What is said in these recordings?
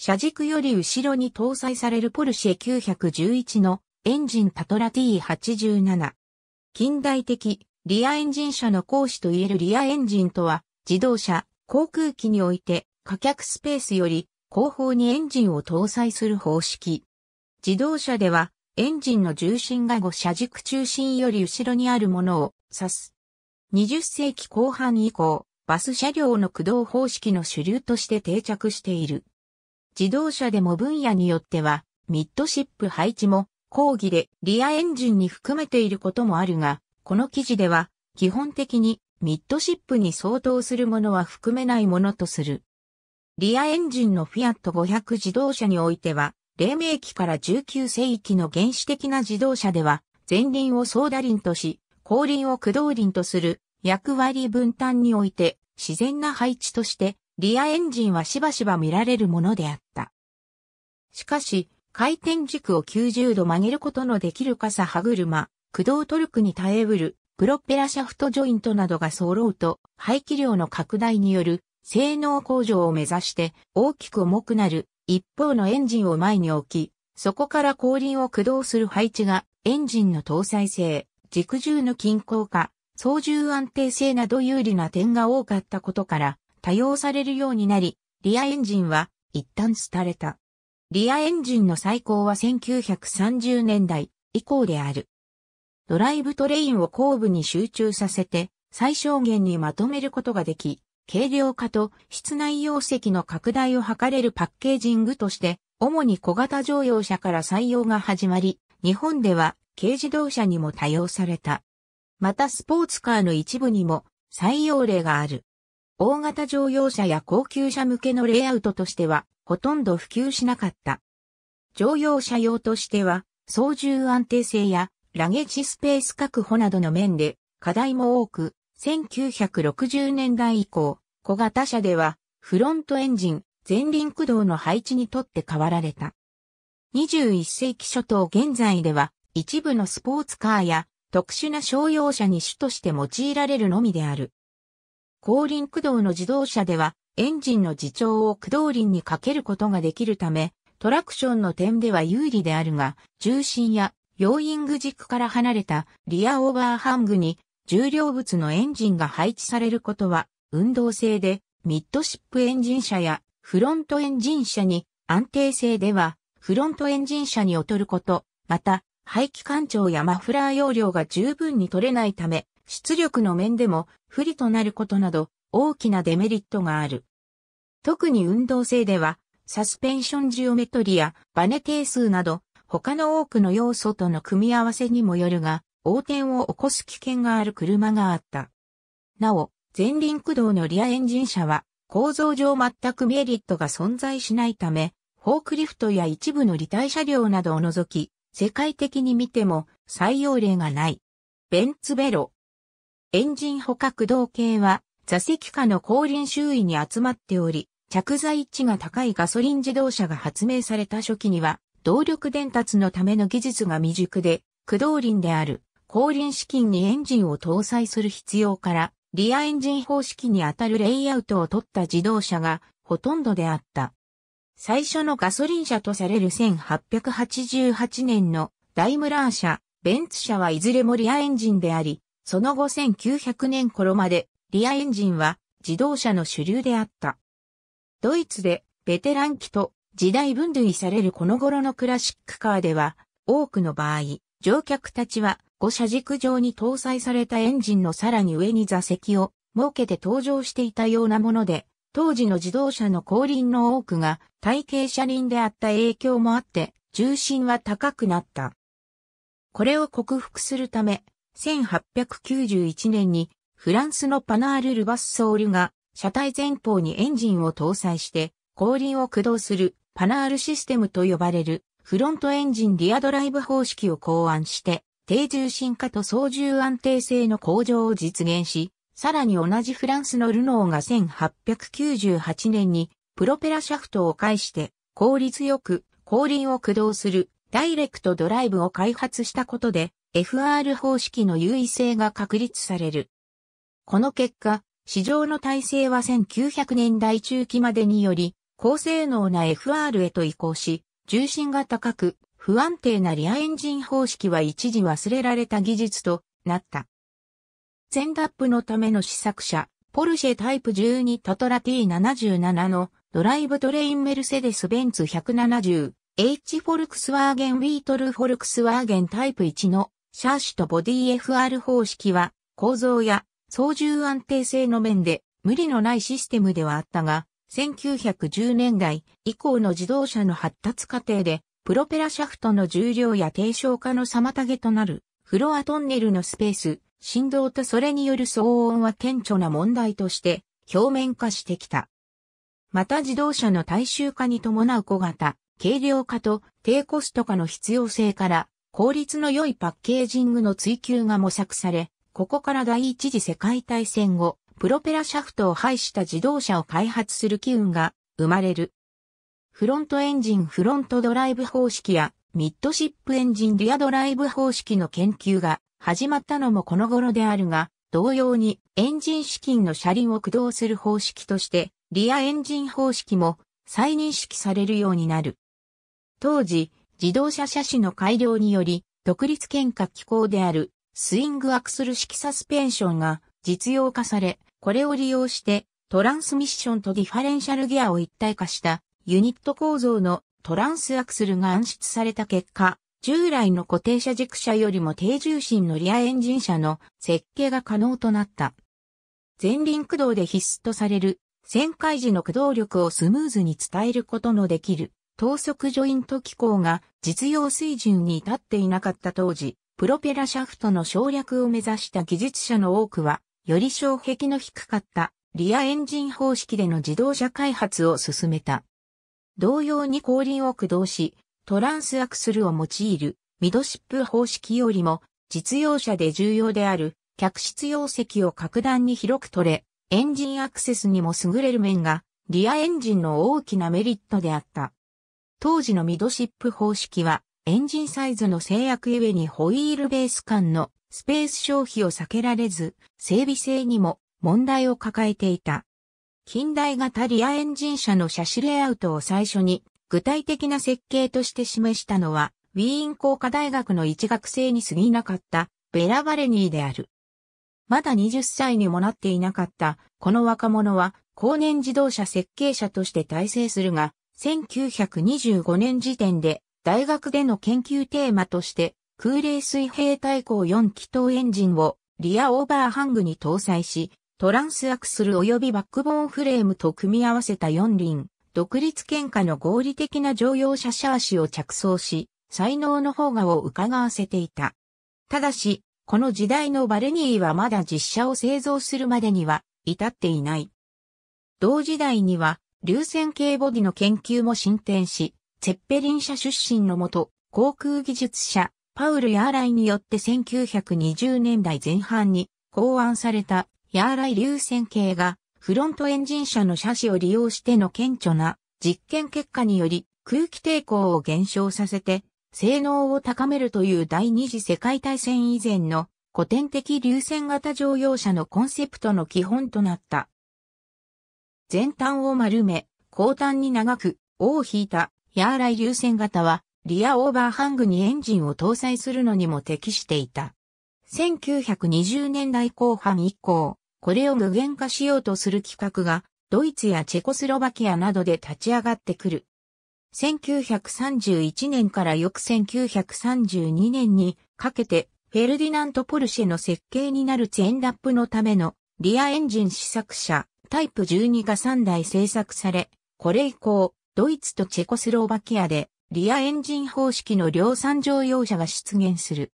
車軸より後ろに搭載されるポルシェ911のエンジンタトラ T87。近代的リアエンジン車の講師といえるリアエンジンとは自動車、航空機において貨客スペースより後方にエンジンを搭載する方式。自動車ではエンジンの重心が後車軸中心より後ろにあるものを指す。20世紀後半以降、バス車両の駆動方式の主流として定着している。自動車でも分野によっては、ミッドシップ配置も、講義でリアエンジンに含めていることもあるが、この記事では、基本的にミッドシップに相当するものは含めないものとする。リアエンジンのフィアット500自動車においては、黎明期から19世紀の原始的な自動車では、前輪を操打輪とし、後輪を駆動輪とする役割分担において自然な配置としてリアエンジンはしばしば見られるものであった。しかし、回転軸を90度曲げることのできる傘歯車、駆動トルクに耐えうる、プロペラシャフトジョイントなどが揃うと、排気量の拡大による性能向上を目指して大きく重くなる一方のエンジンを前に置き、そこから後輪を駆動する配置がエンジンの搭載性、軸重の均衡化、操縦安定性など有利な点が多かったことから、多用されるようになり、リアエンジンは一旦廃れた。リアエンジンの最高は1930年代以降である。ドライブトレインを後部に集中させて最小限にまとめることができ、軽量化と室内容積の拡大を図れるパッケージングとして、主に小型乗用車から採用が始まり、日本では軽自動車にも多用された。またスポーツカーの一部にも採用例がある。大型乗用車や高級車向けのレイアウトとしては、ほとんど普及しなかった。乗用車用としては、操縦安定性やラゲージスペース確保などの面で課題も多く、1960年代以降、小型車ではフロントエンジン、前輪駆動の配置にとって変わられた。21世紀初頭現在では一部のスポーツカーや特殊な商用車に主として用いられるのみである。後輪駆動の自動車では、エンジンの自重を駆動輪にかけることができるため、トラクションの点では有利であるが、重心やヨーイング軸から離れたリアオーバーハングに重量物のエンジンが配置されることは運動性でミッドシップエンジン車やフロントエンジン車に安定性ではフロントエンジン車に劣ること、また排気管長やマフラー容量が十分に取れないため出力の面でも不利となることなど大きなデメリットがある。特に運動性では、サスペンションジオメトリやバネ定数など、他の多くの要素との組み合わせにもよるが、横転を起こす危険がある車があった。なお、前輪駆動のリアエンジン車は、構造上全くメリットが存在しないため、フォークリフトや一部の履帯車両などを除き、世界的に見ても採用例がない。ベンツベロ、エンジン捕獲動計は座席下の後輪周囲に集まっており、着座位置が高いガソリン自動車が発明された初期には、動力伝達のための技術が未熟で、駆動輪である後輪資金にエンジンを搭載する必要から、リアエンジン方式にあたるレイアウトを取った自動車がほとんどであった。最初のガソリン車とされる1888年のダイムラー車、ベンツ車はいずれもリアエンジンであり、その後1900年頃までリアエンジンは自動車の主流であった。ドイツでベテラン機と時代分類されるこの頃のクラシックカーでは多くの場合、乗客たちは5車軸上に搭載されたエンジンのさらに上に座席を設けて登場していたようなもので、当時の自動車の後輪の多くが体型車輪であった影響もあって、重心は高くなった。これを克服するため、1891年にフランスのパナール・ルバスソールが車体前方にエンジンを搭載して後輪を駆動するパナールシステムと呼ばれるフロントエンジンリアドライブ方式を考案して低重心化と操縦安定性の向上を実現し、さらに同じフランスのルノーが1898年にプロペラシャフトを介して効率よく後輪を駆動するダイレクトドライブを開発したことで FR 方式の優位性が確立される。この結果、市場の体制は1900年代中期までにより、高性能な FR へと移行し、重心が高く、不安定なリアエンジン方式は一時忘れられた技術となった。全ダップのための試作車、ポルシェタイプ12タトラ T77 のドライブトレインメルセデスベンツ170、H フォルクスワーゲンウィートルフォルクスワーゲンタイプ1のシャーシとボディ FR 方式は構造や操縦安定性の面で無理のないシステムではあったが、1910年代以降の自動車の発達過程で、プロペラシャフトの重量や低消化の妨げとなる、フロアトンネルのスペース、振動とそれによる騒音は顕著な問題として表面化してきた。また自動車の大衆化に伴う小型、軽量化と低コスト化の必要性から、効率の良いパッケージングの追求が模索され、ここから第一次世界大戦後、プロペラシャフトを排した自動車を開発する機運が生まれる。フロントエンジンフロントドライブ方式やミッドシップエンジンリアドライブ方式の研究が始まったのもこの頃であるが、同様にエンジン資金の車輪を駆動する方式としてリアエンジン方式も再認識されるようになる。当時、自動車車種の改良により、独立喧嘩機構であるスイングアクスル式サスペンションが実用化され、これを利用してトランスミッションとディファレンシャルギアを一体化したユニット構造のトランスアクスルが暗出された結果、従来の固定車軸車よりも低重心のリアエンジン車の設計が可能となった。前輪駆動で必須とされる旋回時の駆動力をスムーズに伝えることのできる等速ジョイント機構が実用水準に至っていなかった当時、プロペラシャフトの省略を目指した技術者の多くは、より障壁の低かったリアエンジン方式での自動車開発を進めた。同様に後輪を駆動し、トランスアクスルを用いるミドシップ方式よりも実用車で重要である客室容積を格段に広く取れ、エンジンアクセスにも優れる面がリアエンジンの大きなメリットであった。当時のミドシップ方式は、エンジンサイズの制約ゆえにホイールベース間のスペース消費を避けられず、整備性にも問題を抱えていた。近代型リアエンジン車の車種レイアウトを最初に具体的な設計として示したのは、ウィーン工科大学の一学生に過ぎなかったベラ・バレニーである。まだ20歳にもなっていなかった、この若者は、後年自動車設計者として大成するが、1925年時点で大学での研究テーマとして空冷水平対向4気筒エンジンをリアオーバーハングに搭載し、トランスアクスル及びバックボーンフレームと組み合わせた4輪、独立喧嘩の合理的な乗用車シャーシを着想し、才能の方がを伺わせていた。ただし、この時代のバレニーはまだ実車を製造するまでには至っていない。同時代には流線系ボディの研究も進展し、ツェッペリン社出身のもと、航空技術者、パウル・ヤーライによって1920年代前半に考案されたヤーライ流線系がフロントエンジン車の車種を利用しての顕著な実験結果により空気抵抗を減少させて性能を高めるという第二次世界大戦以前の古典的流線型乗用車のコンセプトの基本となった。前端を丸め、後端に長く、尾を引いた、ヤーライ流線型は、リアオーバーハングにエンジンを搭載するのにも適していた。1920年代後半以降、これを具現化しようとする企画が、ドイツやチェコスロバキアなどで立ち上がってくる。1931年から翌1932年にかけて、フェルディナント・ポルシェの設計になるツェンダップのためのリアエンジン試作車タイプ12が3台製作され、これ以降、ドイツとチェコスローバキアでリアエンジン方式の量産乗用車が出現する。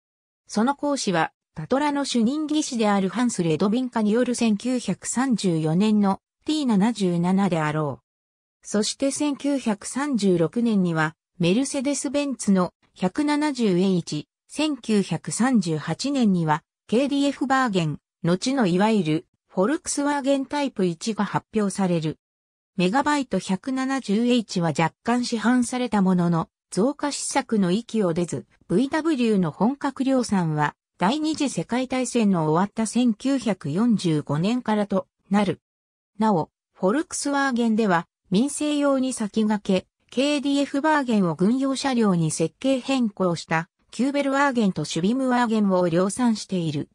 その講師は、タトラの主任技師であるハンス・レドビンカによる1934年の T77 であろう。そして1936年には、メルセデス・ベンツの 170H、1938年には、KDF バーゲン、後のいわゆるフォルクスワーゲンタイプ1が発表される。メガバイト 170H は若干市販されたものの、増加施策の域を出ず、VW の本格量産は、第二次世界大戦の終わった1945年からとなる。なお、フォルクスワーゲンでは、民生用に先駆け、KDF バーゲンを軍用車両に設計変更した、キューベルワーゲンとシュビムワーゲンを量産している。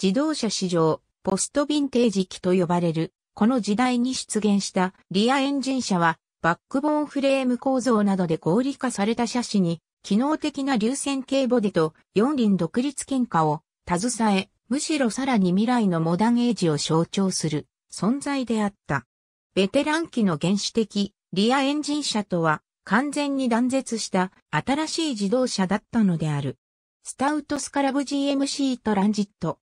自動車市場、ポストヴィンテージ機と呼ばれる、この時代に出現したリアエンジン車は、バックボーンフレーム構造などで合理化された車種に、機能的な流線形ボディと四輪独立喧嘩を携え、むしろさらに未来のモダンエイジを象徴する存在であった。ベテラン機の原始的リアエンジン車とは完全に断絶した新しい自動車だったのである。スタウトスカラブ GMC トランジット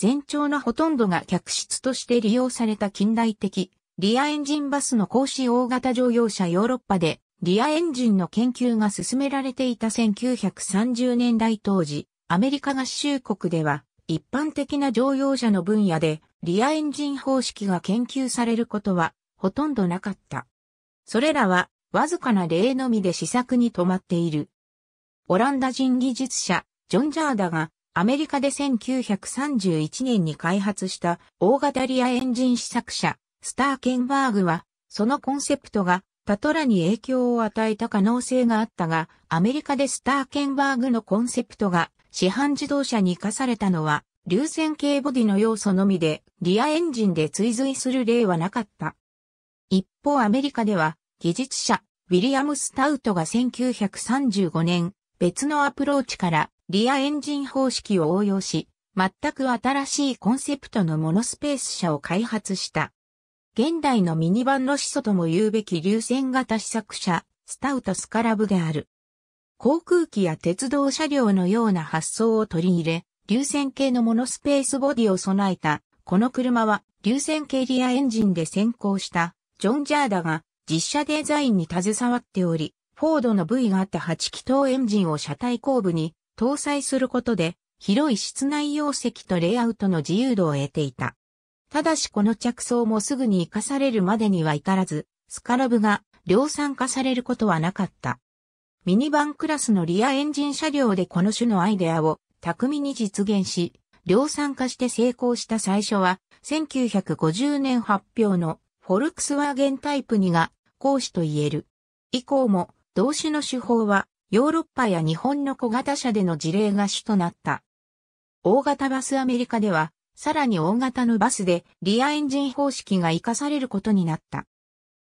全長のほとんどが客室として利用された近代的、リアエンジンバスの格子大型乗用車ヨーロッパで、リアエンジンの研究が進められていた1930年代当時、アメリカ合衆国では、一般的な乗用車の分野で、リアエンジン方式が研究されることは、ほとんどなかった。それらは、わずかな例のみで試作に止まっている。オランダ人技術者、ジョン・ジャーダがアメリカで1931年に開発した大型リアエンジン試作車、スターケンバーグは、そのコンセプトがパトラに影響を与えた可能性があったが、アメリカでスターケンバーグのコンセプトが市販自動車に活かされたのは、流線形ボディの要素のみで、リアエンジンで追随する例はなかった。一方アメリカでは、技術者、ウィリアム・スタウトが1935年、別のアプローチからリアエンジン方式を応用し、全く新しいコンセプトのモノスペース車を開発した。現代のミニバンの始祖とも言うべき流線型試作車、スタウトスカラブである。航空機や鉄道車両のような発想を取り入れ、流線系のモノスペースボディを備えた、この車は流線系リアエンジンで先行したジョン・ジャーダが実車デザインに携わっており、フォードの V 型8気筒エンジンを車体後部に搭載することで、広い室内容積とレイアウトの自由度を得ていた。ただしこの着想もすぐに活かされるまでには至らず、スカラブが量産化されることはなかった。ミニバンクラスのリアエンジン車両でこの種のアイデアを巧みに実現し、量産化して成功した最初は、1950年発表のフォルクスワーゲンタイプ2が講師と言える。以降も同種の手法はヨーロッパや日本の小型車での事例が主となった。大型バスアメリカでは、さらに大型のバスでリアエンジン方式が活かされることになった。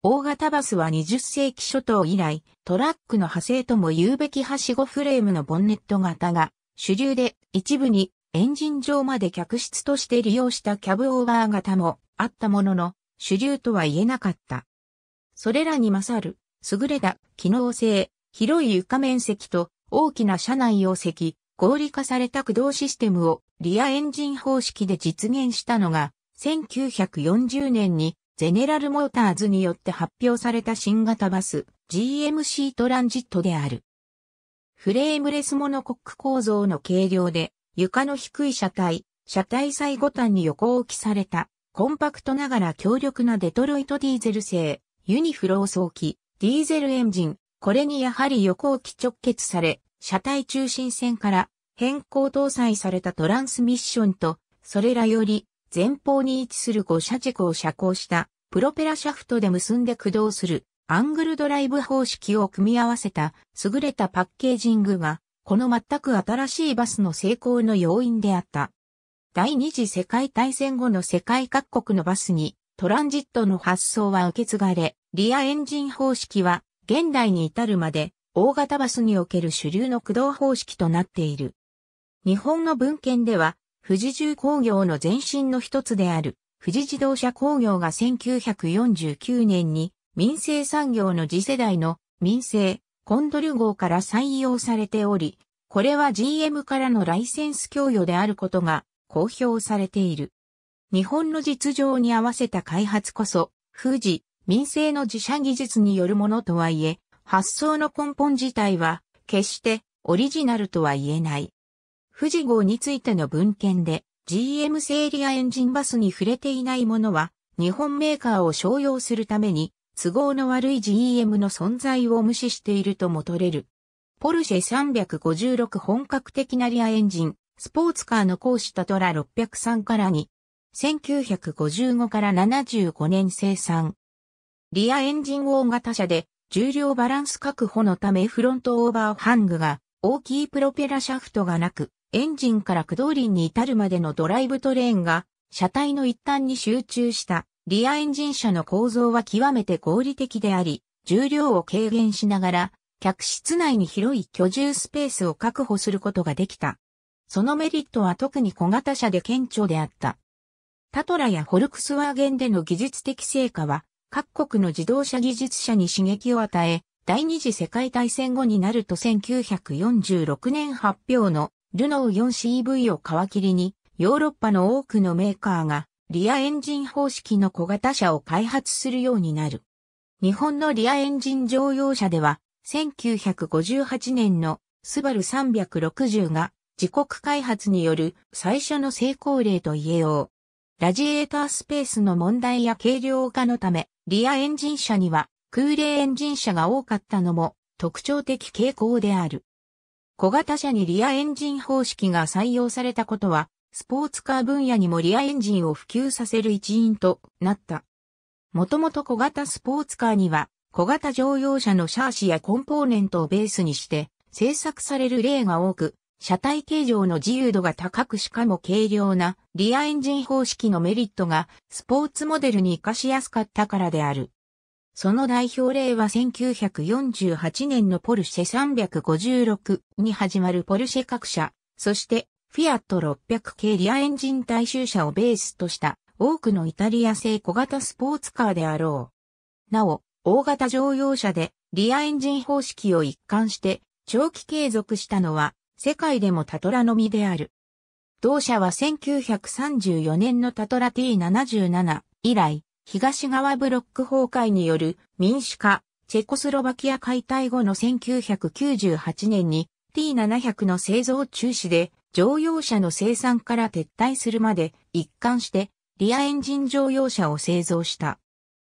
大型バスは20世紀初頭以来、トラックの派生とも言うべきはしごフレームのボンネット型が主流で一部にエンジン上まで客室として利用したキャブオーバー型もあったものの主流とは言えなかった。それらに勝る優れた機能性、広い床面積と大きな車内容積、合理化された駆動システムをリアエンジン方式で実現したのが、1940年にゼネラルモーターズによって発表された新型バス GMC トランジットである。フレームレスモノコック構造の軽量で床の低い車体、車体最後端に横置きされたコンパクトながら強力なデトロイトディーゼル製ユニフロー装機、ディーゼルエンジン、これにやはり横置き直結され、車体中心線から変更搭載されたトランスミッションと、それらより前方に位置する5車軸を車高したプロペラシャフトで結んで駆動するアングルドライブ方式を組み合わせた優れたパッケージングが、この全く新しいバスの成功の要因であった。第二次世界大戦後の世界各国のバスにトランジットの発想は受け継がれ、リアエンジン方式は現代に至るまで大型バスにおける主流の駆動方式となっている。日本の文献では、富士重工業の前身の一つである、富士自動車工業が1949年に民生産業の次世代の民生コンドル号から採用されており、これは GM からのライセンス供与であることが公表されている。日本の実情に合わせた開発こそ、富士民生の自社技術によるものとはいえ、発想の根本自体は、決してオリジナルとは言えない。富士号についての文献で、GM セイリアエンジンバスに触れていないものは、日本メーカーを商用するために、都合の悪い GM の存在を無視しているとも取れる。ポルシェ356本格的なリアエンジン、スポーツカーの講師タトラ603からに、1955から75年生産。リアエンジン大型車で、重量バランス確保のためフロントオーバーハングが大きいプロペラシャフトがなく、エンジンから駆動輪に至るまでのドライブトレーンが車体の一端に集中したリアエンジン車の構造は極めて合理的であり、重量を軽減しながら、客室内に広い居住スペースを確保することができた。そのメリットは特に小型車で顕著であった。タトラやフォルクスワーゲンでの技術的成果は各国の自動車技術者に刺激を与え、第二次世界大戦後になると1946年発表のルノー 4CV を皮切りに、ヨーロッパの多くのメーカーがリアエンジン方式の小型車を開発するようになる。日本のリアエンジン乗用車では、1958年のスバル360が自国開発による最初の成功例と言えよう。ラジエータースペースの問題や軽量化のため、リアエンジン車には空冷エンジン車が多かったのも特徴的傾向である。小型車にリアエンジン方式が採用されたことは、スポーツカー分野にもリアエンジンを普及させる一因となった。もともと小型スポーツカーには、小型乗用車のシャーシやコンポーネントをベースにして、製作される例が多く、車体形状の自由度が高くしかも軽量なリアエンジン方式のメリットがスポーツモデルに活かしやすかったからである。その代表例は1948年のポルシェ356に始まるポルシェ各社、そしてフィアット600系リアエンジン大衆車をベースとした多くのイタリア製小型スポーツカーであろう。なお、大型乗用車でリアエンジン方式を一貫して長期継続したのは世界でもタトラのみである。同社は1934年のタトラ T77 以来、東側ブロック崩壊による民主化、チェコスロバキア解体後の1998年に T700 の製造中止で乗用車の生産から撤退するまで一貫してリアエンジン乗用車を製造した。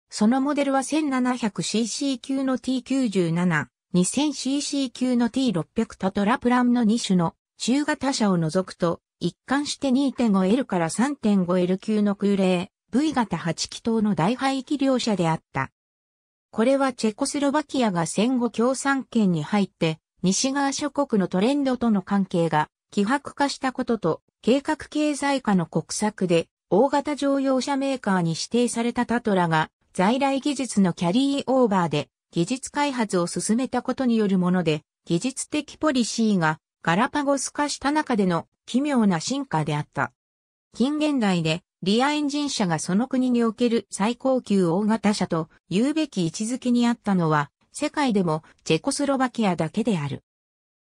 そのモデルは 1700cc 級の T97、2000cc 級の T600 タトラプランの2種の中型車を除くと、一貫して 2.5L から 3.5L 級の空冷 V 型8気筒の大排気量車であった。これはチェコスロバキアが戦後共産圏に入って、西側諸国のトレンドとの関係が希薄化したことと、計画経済化の国策で、大型乗用車メーカーに指定されたタトラが、在来技術のキャリーオーバーで、技術開発を進めたことによるもので、技術的ポリシーがガラパゴス化した中での奇妙な進化であった。近現代でリアエンジン車がその国における最高級大型車と言うべき位置づけにあったのは、世界でもチェコスロバキアだけである。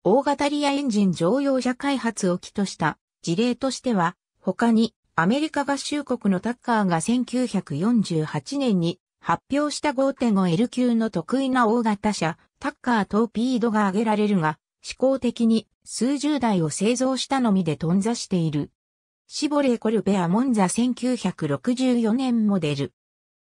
大型リアエンジン乗用車開発を起とした事例としては、他にアメリカ合衆国のタッカーが1948年に発表した 5.5L 級の得意な大型車、タッカートーピードが挙げられるが、思考的に数十台を製造したのみで頓挫している。シボレーコルベアモンザ1964年モデル。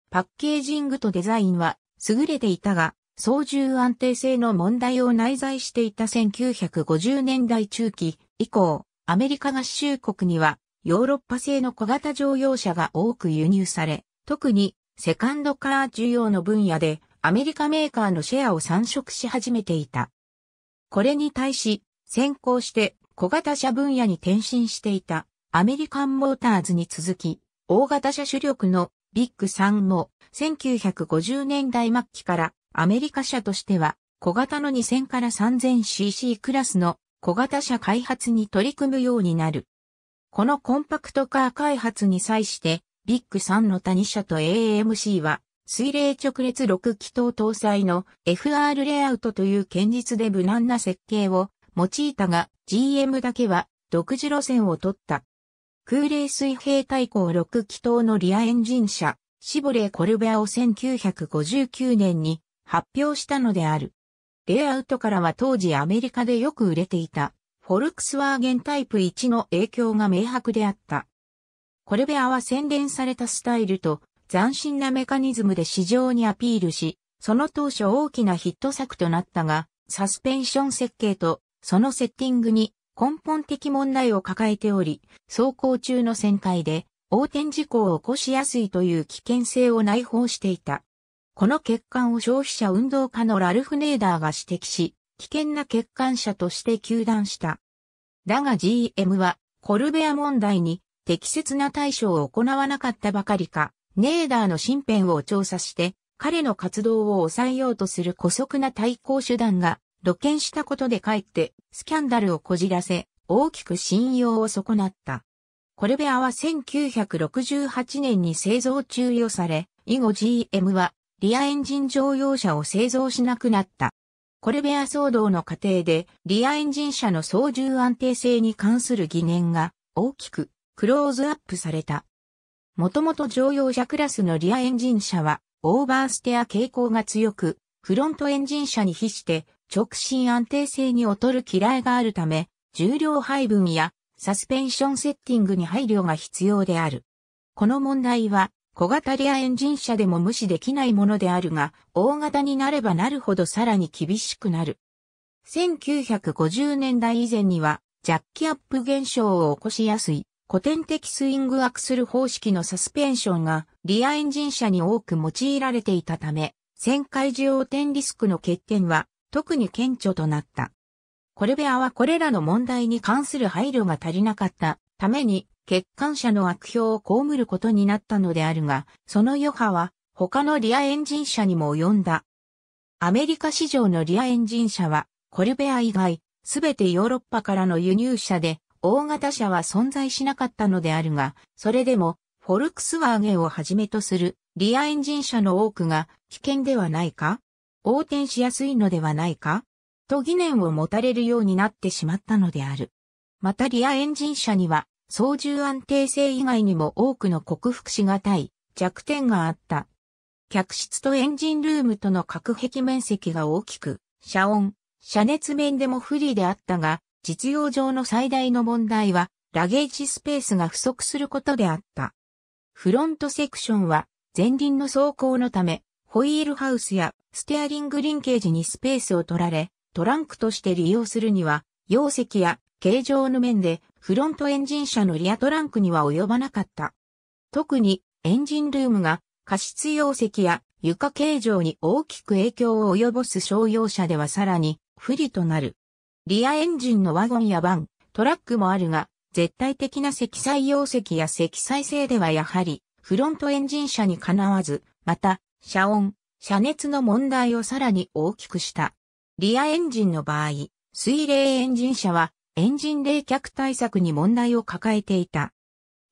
パッケージングとデザインは優れていたが、操縦安定性の問題を内在していた1950年代中期以降、アメリカ合衆国にはヨーロッパ製の小型乗用車が多く輸入され、特にセカンドカー需要の分野でアメリカメーカーのシェアを参色し始めていた。これに対し、先行して小型車分野に転身していたアメリカンモーターズに続き、大型車主力のビッグ3も1950年代末期からアメリカ車としては小型の2000から 3000cc クラスの小型車開発に取り組むようになる。このコンパクトカー開発に際してビッグ3の谷社と AMC は、水冷直列6気筒搭載の FR レイアウトという堅実で無難な設計を用いたが、GM だけは独自路線を取った。空冷水平対向6気筒のリアエンジン車、シボレーコルベアを1959年に発表したのである。レイアウトからは当時アメリカでよく売れていた、フォルクスワーゲンタイプ1の影響が明白であった。コルベアは洗練されたスタイルと斬新なメカニズムで市場にアピールし、その当初大きなヒット作となったが、サスペンション設計とそのセッティングに根本的問題を抱えており、走行中の旋回で横転事故を起こしやすいという危険性を内包していた。この欠陥を消費者運動家のラルフ・ネーダーが指摘し、危険な欠陥者として糾弾した。だが GM はコルベア問題に適切な対処を行わなかったばかりか、ネーダーの身辺を調査して、彼の活動を抑えようとする古速な対抗手段が露見したことでかえってスキャンダルをこじらせ、大きく信用を損なった。コルベアは1968年に製造中与され、以後 GM はリアエンジン乗用車を製造しなくなった。コルベア騒動の過程でリアエンジン車の操縦安定性に関する疑念が大きくクローズアップされた。もともと乗用車クラスのリアエンジン車は、オーバーステア傾向が強く、フロントエンジン車に比して直進安定性に劣る嫌いがあるため、重量配分やサスペンションセッティングに配慮が必要である。この問題は小型リアエンジン車でも無視できないものであるが、大型になればなるほどさらに厳しくなる。1950年代以前にはジャッキアップ現象を起こしやすい古典的スイングアクスル方式のサスペンションがリアエンジン車に多く用いられていたため、旋回需要点リスクの欠点は特に顕著となった。コルベアはこれらの問題に関する配慮が足りなかったために欠陥車の悪評を被ることになったのであるが、その余波は他のリアエンジン車にも及んだ。アメリカ市場のリアエンジン車はコルベア以外、すべてヨーロッパからの輸入車で大型車は存在しなかったのであるが、それでも、フォルクスワーゲンをはじめとするリアエンジン車の多くが危険ではないか横転しやすいのではないかと疑念を持たれるようになってしまったのである。またリアエンジン車には操縦安定性以外にも多くの克服しがたい弱点があった。客室とエンジンルームとの隔壁面積が大きく、遮音、遮熱面でも不利であったが、実用上の最大の問題は、ラゲージスペースが不足することであった。フロントセクションは、前輪の走行のため、ホイールハウスやステアリングリンケージにスペースを取られ、トランクとして利用するには、容積や形状の面で、フロントエンジン車のリアトランクには及ばなかった。特に、エンジンルームが、過失容積や床形状に大きく影響を及ぼす商用車ではさらに不利となる。リアエンジンのワゴンやバン、トラックもあるが、絶対的な積載容積や積載性ではやはり、フロントエンジン車にかなわず、また、遮音、遮熱の問題をさらに大きくした。リアエンジンの場合、水冷エンジン車は、エンジン冷却対策に問題を抱えていた。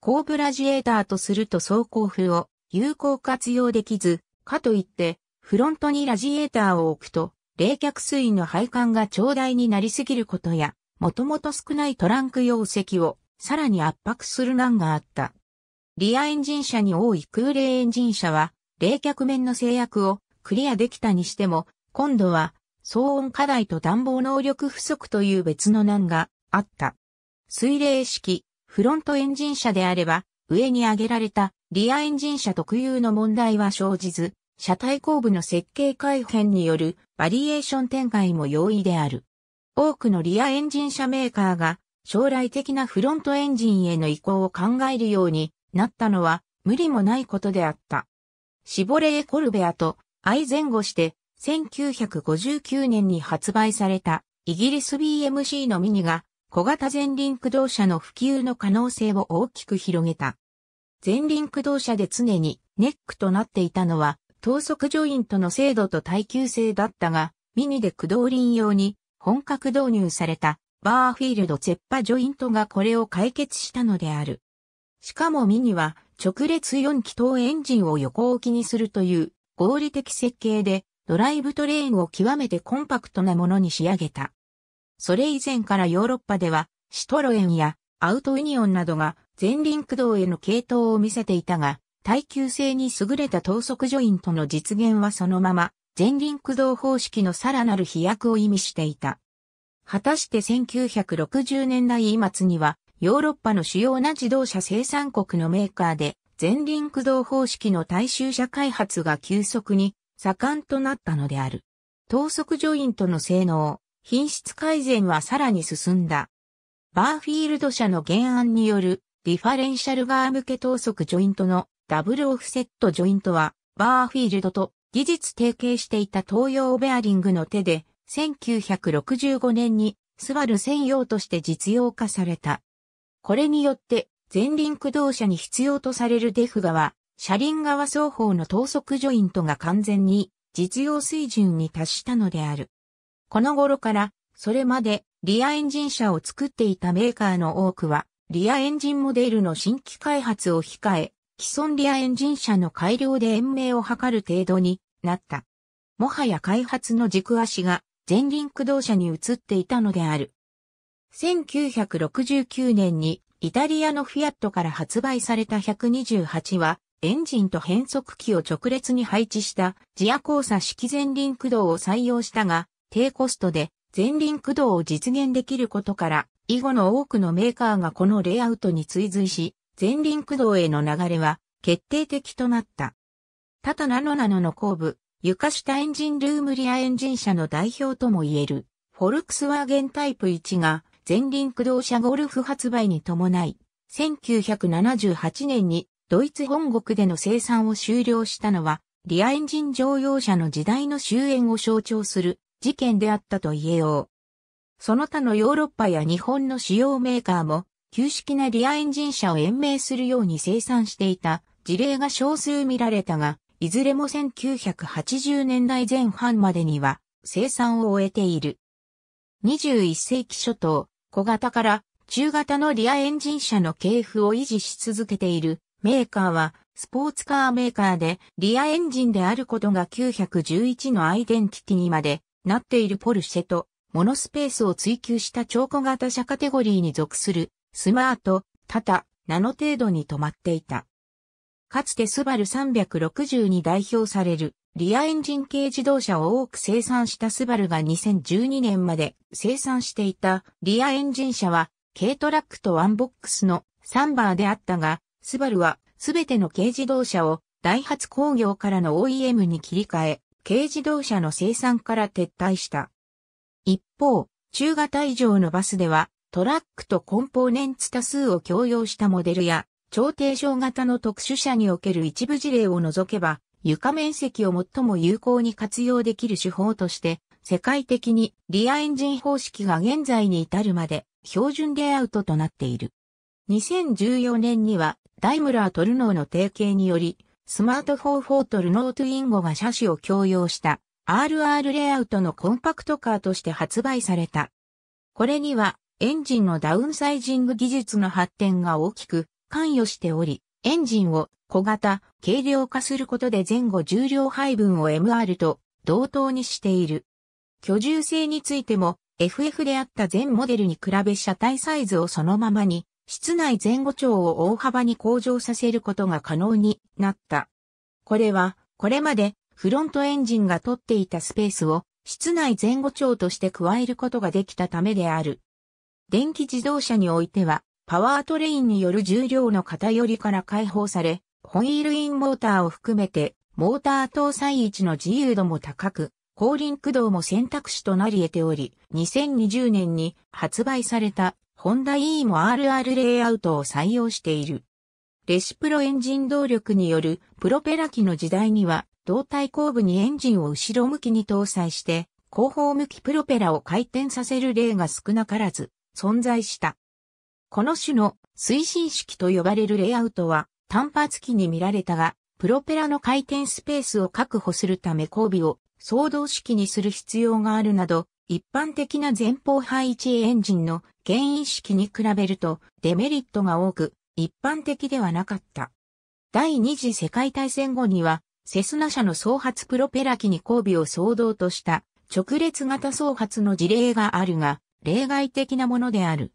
後部ラジエーターとすると走行風を有効活用できず、かといって、フロントにラジエーターを置くと、冷却水の配管が長大になりすぎることや、もともと少ないトランク容積をさらに圧迫する難があった。リアエンジン車に多い空冷エンジン車は、冷却面の制約をクリアできたにしても、今度は騒音課題と暖房能力不足という別の難があった。水冷式フロントエンジン車であれば、上に挙げられたリアエンジン車特有の問題は生じず、車体後部の設計改変によるバリエーション展開も容易である。多くのリアエンジン車メーカーが将来的なフロントエンジンへの移行を考えるようになったのは無理もないことであった。シボレー・コルベアと相前後して1959年に発売されたイギリス BMC のミニが小型前輪駆動車の普及の可能性を大きく広げた。前輪駆動車で常にネックとなっていたのは等速ジョイントの精度と耐久性だったが、ミニで駆動輪用に本格導入されたバーフィールドゼッパジョイントがこれを解決したのである。しかもミニは直列4気筒エンジンを横置きにするという合理的設計でドライブトレーンを極めてコンパクトなものに仕上げた。それ以前からヨーロッパではシトロエンやアウトユニオンなどが前輪駆動への系統を見せていたが、耐久性に優れた等速ジョイントの実現はそのまま、前輪駆動方式のさらなる飛躍を意味していた。果たして1960年代末には、ヨーロッパの主要な自動車生産国のメーカーで、前輪駆動方式の大衆車開発が急速に盛んとなったのである。等速ジョイントの性能、品質改善はさらに進んだ。バーフィールド社の原案によるディファレンシャル側ー向け等速ジョイントのダブルオフセットジョイントは、バーフィールドと技術提携していた東洋ベアリングの手で、1965年にスバル専用として実用化された。これによって、前輪駆動車に必要とされるデフ側、車輪側双方の等速ジョイントが完全に実用水準に達したのである。この頃から、それまでリアエンジン車を作っていたメーカーの多くは、リアエンジンモデルの新規開発を控え、既存リアエンジン車の改良で延命を図る程度になった。もはや開発の軸足が前輪駆動車に移っていたのである。1969年にイタリアのフィアットから発売された128はエンジンと変速機を直列に配置したジア交差式前輪駆動を採用したが低コストで前輪駆動を実現できることから以後の多くのメーカーがこのレイアウトに追随し前輪駆動への流れは決定的となった。タタナノナノの後部、床下エンジンルームリアエンジン車の代表とも言える、フォルクスワーゲンタイプ1が前輪駆動車ゴルフ発売に伴い、1978年にドイツ本国での生産を終了したのは、リアエンジン乗用車の時代の終焉を象徴する事件であったと言えよう。その他のヨーロッパや日本の主要メーカーも旧式なリアエンジン車を延命するように生産していた事例が少数見られたが、いずれも1980年代前半までには生産を終えている。21世紀初頭、小型から中型のリアエンジン車の系譜を維持し続けているメーカーはスポーツカーメーカーでリアエンジンであることが911のアイデンティティにまでなっているポルシェとモノスペースを追求した超小型車カテゴリーに属するスマート、タタ、ナノ程度に止まっていた。かつてスバル360に代表されるリアエンジン系自動車を多く生産したスバルが2012年まで生産していたリアエンジン車は軽トラックとワンボックスのサンバーであったが、スバルはすべての軽自動車をダイハツ工業からの OEM に切り替え、軽自動車の生産から撤退した。一方、中型以上のバスではトラックとコンポーネンツ多数を共用したモデルや、超低床型の特殊車における一部事例を除けば、床面積を最も有効に活用できる手法として、世界的にリアエンジン方式が現在に至るまで標準レイアウトとなっている。2014年にはダイムラートルノーの提携により、スマートフォーフォートルノートゥインゴが車種を共用した RR レイアウトのコンパクトカーとして発売された。これにはエンジンのダウンサイジング技術の発展が大きく関与しており、エンジンを小型、軽量化することで前後重量配分を MR と同等にしている。居住性についても FF であった全モデルに比べ車体サイズをそのままに、室内前後長を大幅に向上させることが可能になった。これは、これまでフロントエンジンが取っていたスペースを室内前後長として加えることができたためである。電気自動車においては、パワートレインによる重量の偏りから解放され、ホイールインモーターを含めて、モーター搭載位置の自由度も高く、後輪駆動も選択肢となり得ており、2020年に発売されたホンダ E も RR レイアウトを採用している。レシプロエンジン動力によるプロペラ機の時代には、胴体後部にエンジンを後ろ向きに搭載して、後方向きプロペラを回転させる例が少なからず、存在した。この種の推進式と呼ばれるレイアウトは単発機に見られたが、プロペラの回転スペースを確保するため交尾を総動式にする必要があるなど、一般的な前方配置エンジンの原因式に比べるとデメリットが多く、一般的ではなかった。第二次世界大戦後には、セスナ社の総発プロペラ機に交尾を騒動とした直列型総発の事例があるが、例外的なものである。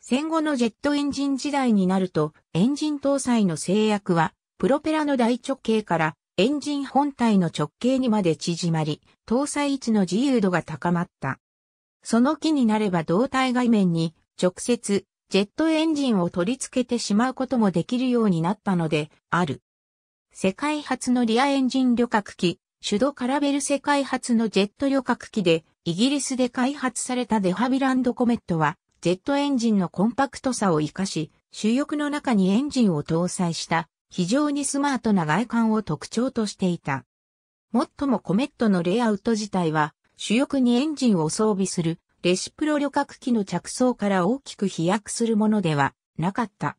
戦後のジェットエンジン時代になると、エンジン搭載の制約は、プロペラの大直径からエンジン本体の直径にまで縮まり、搭載位置の自由度が高まった。その気になれば胴体外面に直接ジェットエンジンを取り付けてしまうこともできるようになったのである。世界初のリアエンジン旅客機、手動カラベル世界初のジェット旅客機でイギリスで開発されたデハビランドコメットは、ジェットエンジンのコンパクトさを活かし、主翼の中にエンジンを搭載した非常にスマートな外観を特徴としていた。もっともコメットのレイアウト自体は、主翼にエンジンを装備するレシプロ旅客機の着想から大きく飛躍するものではなかった。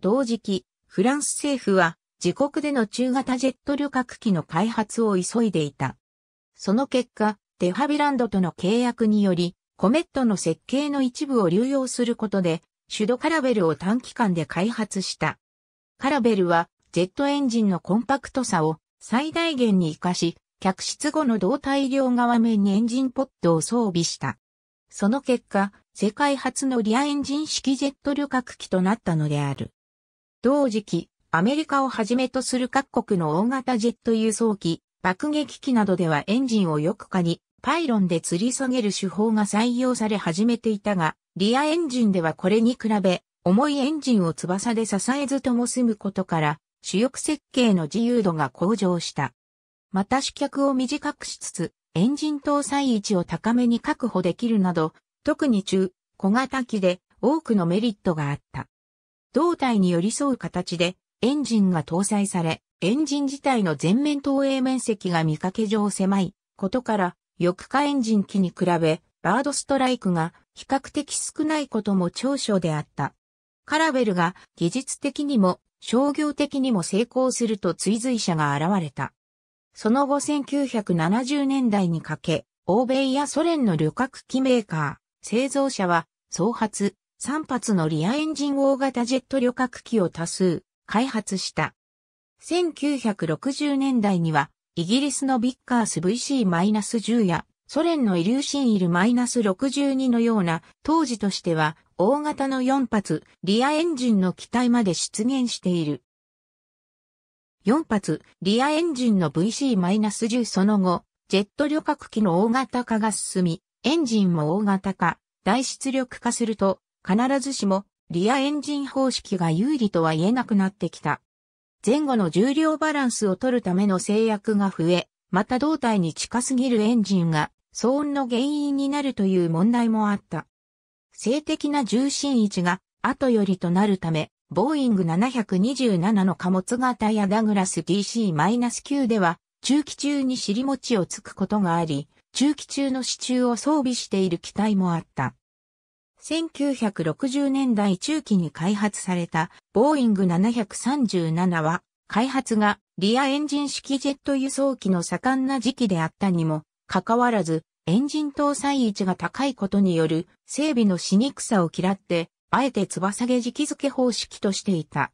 同時期、フランス政府は自国での中型ジェット旅客機の開発を急いでいた。その結果、デハビランドとの契約により、コメットの設計の一部を流用することで、シュドカラベルを短期間で開発した。カラベルは、ジェットエンジンのコンパクトさを最大限に活かし、客室後の胴体両側面にエンジンポッドを装備した。その結果、世界初のリアエンジン式ジェット旅客機となったのである。同時期、アメリカをはじめとする各国の大型ジェット輸送機、爆撃機などではエンジンをよくかにパイロンで吊り下げる手法が採用され始めていたが、リアエンジンではこれに比べ、重いエンジンを翼で支えずとも済むことから、主翼設計の自由度が向上した。また主脚を短くしつつ、エンジン搭載位置を高めに確保できるなど、特に中、小型機で多くのメリットがあった。胴体に寄り添う形でエンジンが搭載され、エンジン自体の全面投影面積が見かけ上狭いことから翼化エンジン機に比べ、バードストライクが比較的少ないことも長所であった。カラベルが技術的にも商業的にも成功すると追随者が現れた。その後1970年代にかけ、欧米やソ連の旅客機メーカー、製造者は、総発、3発のリアエンジン大型ジェット旅客機を多数、開発した。1960年代には、イギリスのビッカース VC-10 やソ連のイリューシンイル -62 のような当時としては大型の4発リアエンジンの機体まで出現している。4発リアエンジンの VC-10 その後、ジェット旅客機の大型化が進み、エンジンも大型化、大出力化すると、必ずしもリアエンジン方式が有利とは言えなくなってきた。前後の重量バランスを取るための制約が増え、また胴体に近すぎるエンジンが騒音の原因になるという問題もあった。性的な重心位置が後よりとなるため、ボーイング727の貨物型やダグラス DC-9 では、中期中に尻餅をつくことがあり、中期中の支柱を装備している機体もあった。1960年代中期に開発されたボーイング737は開発がリアエンジン式ジェット輸送機の盛んな時期であったにもかかわらずエンジン搭載位置が高いことによる整備のしにくさを嫌ってあえて翼毛時期付け方式としていた。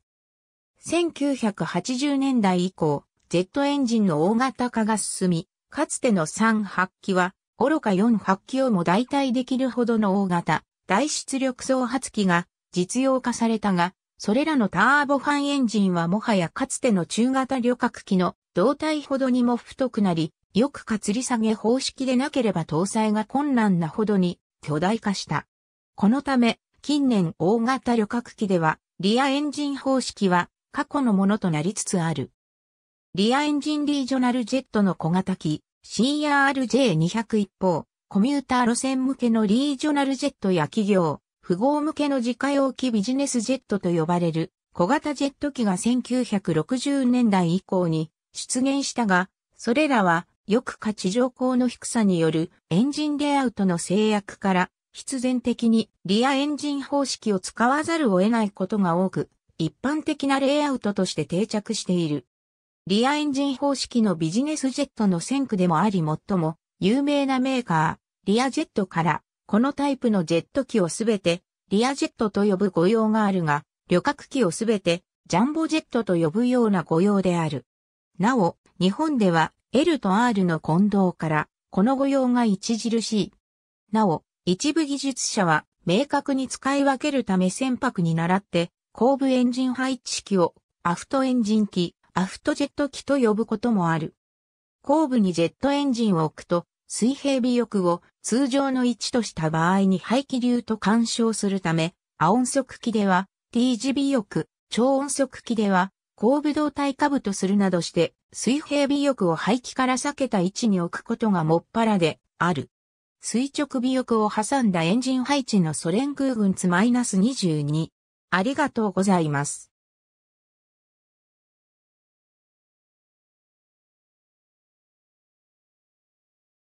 1980年代以降、ジェットエンジンの大型化が進み、かつての3発機は、愚か4発機をも代替できるほどの大型、大出力走発機が実用化されたが、それらのターボファンエンジンはもはやかつての中型旅客機の胴体ほどにも太くなり、よくかつり下げ方式でなければ搭載が困難なほどに巨大化した。このため、近年大型旅客機では、リアエンジン方式は過去のものとなりつつある。リアエンジンリージョナルジェットの小型機 CRJ200 一方、コミューター路線向けのリージョナルジェットや企業、富豪向けの自家用機ビジネスジェットと呼ばれる小型ジェット機が1960年代以降に出現したが、それらはよく価値上高の低さによるエンジンレイアウトの制約から必然的にリアエンジン方式を使わざるを得ないことが多く、一般的なレイアウトとして定着している。リアエンジン方式のビジネスジェットの先駆でもあり最も有名なメーカー、リアジェットから、このタイプのジェット機をすべて、リアジェットと呼ぶ語用があるが、旅客機をすべて、ジャンボジェットと呼ぶような語用である。なお、日本では L と R の混同から、この語用が著しい。なお、一部技術者は明確に使い分けるため船舶に倣って、後部エンジン配置機をアフトエンジン機、アフトジェット機と呼ぶこともある。後部にジェットエンジンを置くと、水平尾翼を通常の位置とした場合に排気流と干渉するため、亜音速機では T 字尾翼、超音速機では後部動体下部とするなどして、水平尾翼を排気から避けた位置に置くことがもっぱらである。垂直尾翼を挟んだエンジン配置のソ連空軍ツ -22。ありがとうございます。